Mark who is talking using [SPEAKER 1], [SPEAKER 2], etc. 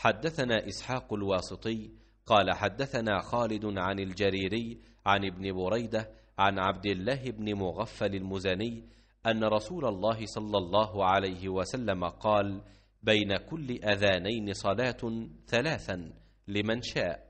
[SPEAKER 1] حدثنا إسحاق
[SPEAKER 2] الواسطي قال حدثنا خالد عن الجريري عن ابن بريدة عن عبد الله بن مغفل المزني أن رسول الله صلى الله عليه وسلم قال بين كل أذانين صلاة ثلاثا
[SPEAKER 1] لمن شاء